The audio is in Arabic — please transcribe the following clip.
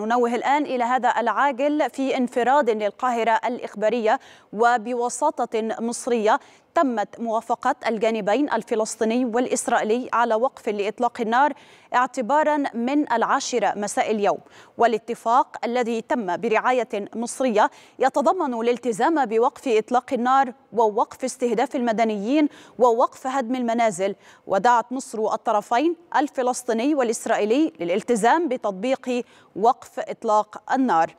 ننوه الآن إلى هذا العاجل في انفراد للقاهرة الإخبارية وبوساطة مصرية تمت موافقة الجانبين الفلسطيني والإسرائيلي على وقف لإطلاق النار اعتبارا من العاشرة مساء اليوم والاتفاق الذي تم برعاية مصرية يتضمن الالتزام بوقف إطلاق النار ووقف استهداف المدنيين ووقف هدم المنازل ودعت مصر الطرفين الفلسطيني والإسرائيلي للالتزام بتطبيق وقف إطلاق النار